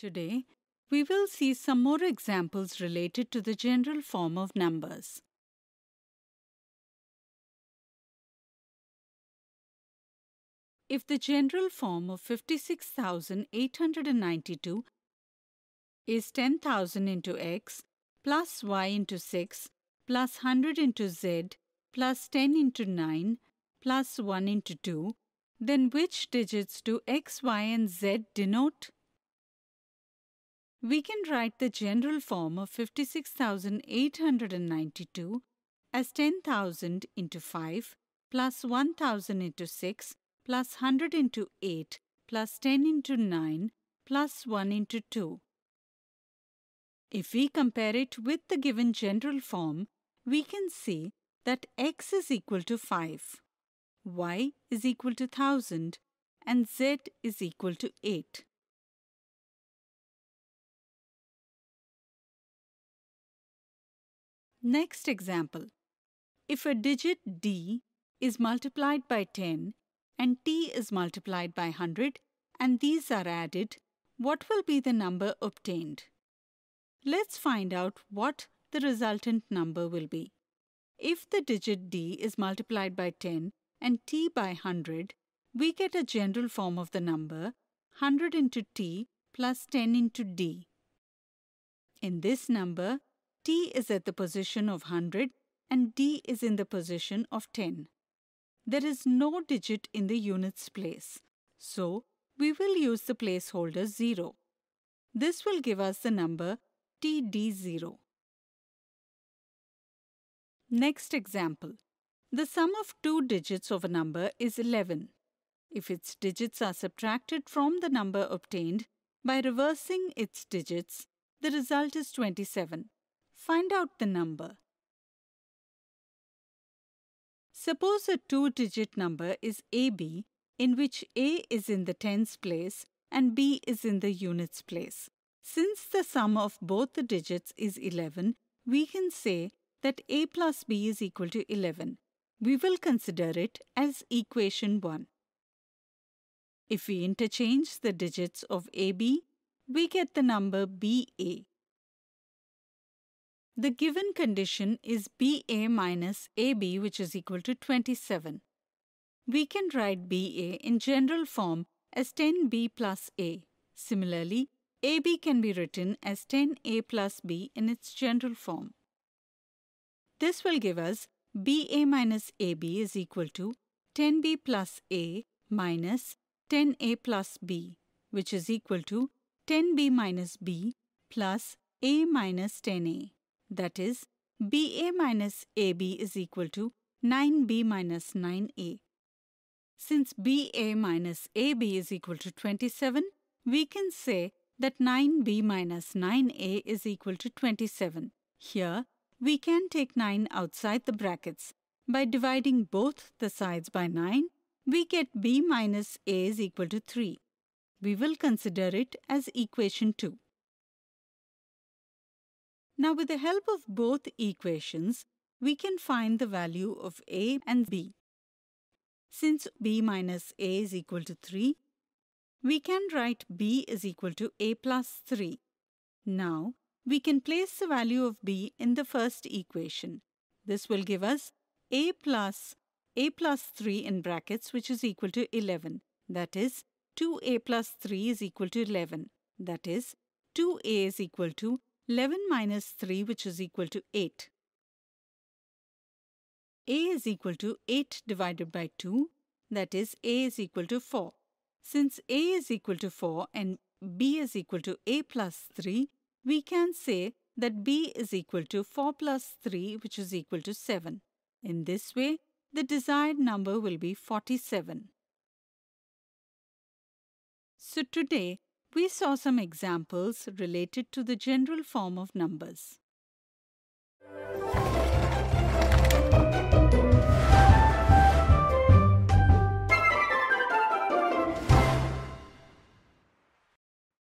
Today, we will see some more examples related to the general form of numbers. If the general form of 56,892 is 10,000 into x plus y into 6 plus 100 into z plus 10 into 9 plus 1 into 2, then which digits do x, y and z denote? we can write the general form of 56,892 as 10,000 into 5 plus 1,000 into 6 plus 100 into 8 plus 10 into 9 plus 1 into 2. If we compare it with the given general form, we can see that x is equal to 5, y is equal to 1000 and z is equal to 8. Next example. If a digit d is multiplied by 10 and t is multiplied by 100 and these are added, what will be the number obtained? Let's find out what the resultant number will be. If the digit d is multiplied by 10 and t by 100, we get a general form of the number 100 into t plus 10 into d. In this number, t is at the position of 100 and d is in the position of 10. There is no digit in the units place, so we will use the placeholder 0. This will give us the number td0. Next example. The sum of two digits of a number is 11. If its digits are subtracted from the number obtained by reversing its digits, the result is 27. Find out the number. Suppose a two-digit number is AB in which A is in the tens place and B is in the units place. Since the sum of both the digits is 11, we can say that A plus B is equal to 11. We will consider it as equation 1. If we interchange the digits of AB, we get the number BA. The given condition is BA minus AB, which is equal to 27. We can write BA in general form as 10B plus A. Similarly, AB can be written as 10A plus B in its general form. This will give us BA minus AB is equal to 10B plus A minus 10A plus B, which is equal to 10B minus B plus A minus 10A. That is, BA minus AB is equal to 9B minus 9A. Since BA minus AB is equal to 27, we can say that 9B minus 9A is equal to 27. Here, we can take 9 outside the brackets. By dividing both the sides by 9, we get B minus A is equal to 3. We will consider it as equation 2. Now with the help of both equations, we can find the value of a and b. Since b minus a is equal to 3, we can write b is equal to a plus 3. Now, we can place the value of b in the first equation. This will give us a plus a plus 3 in brackets which is equal to 11. That is, 2a plus 3 is equal to 11. That is, 2a is equal to 11 minus 3 which is equal to 8. A is equal to 8 divided by 2 that is A is equal to 4. Since A is equal to 4 and B is equal to A plus 3, we can say that B is equal to 4 plus 3 which is equal to 7. In this way, the desired number will be 47. So today, we saw some examples related to the general form of numbers.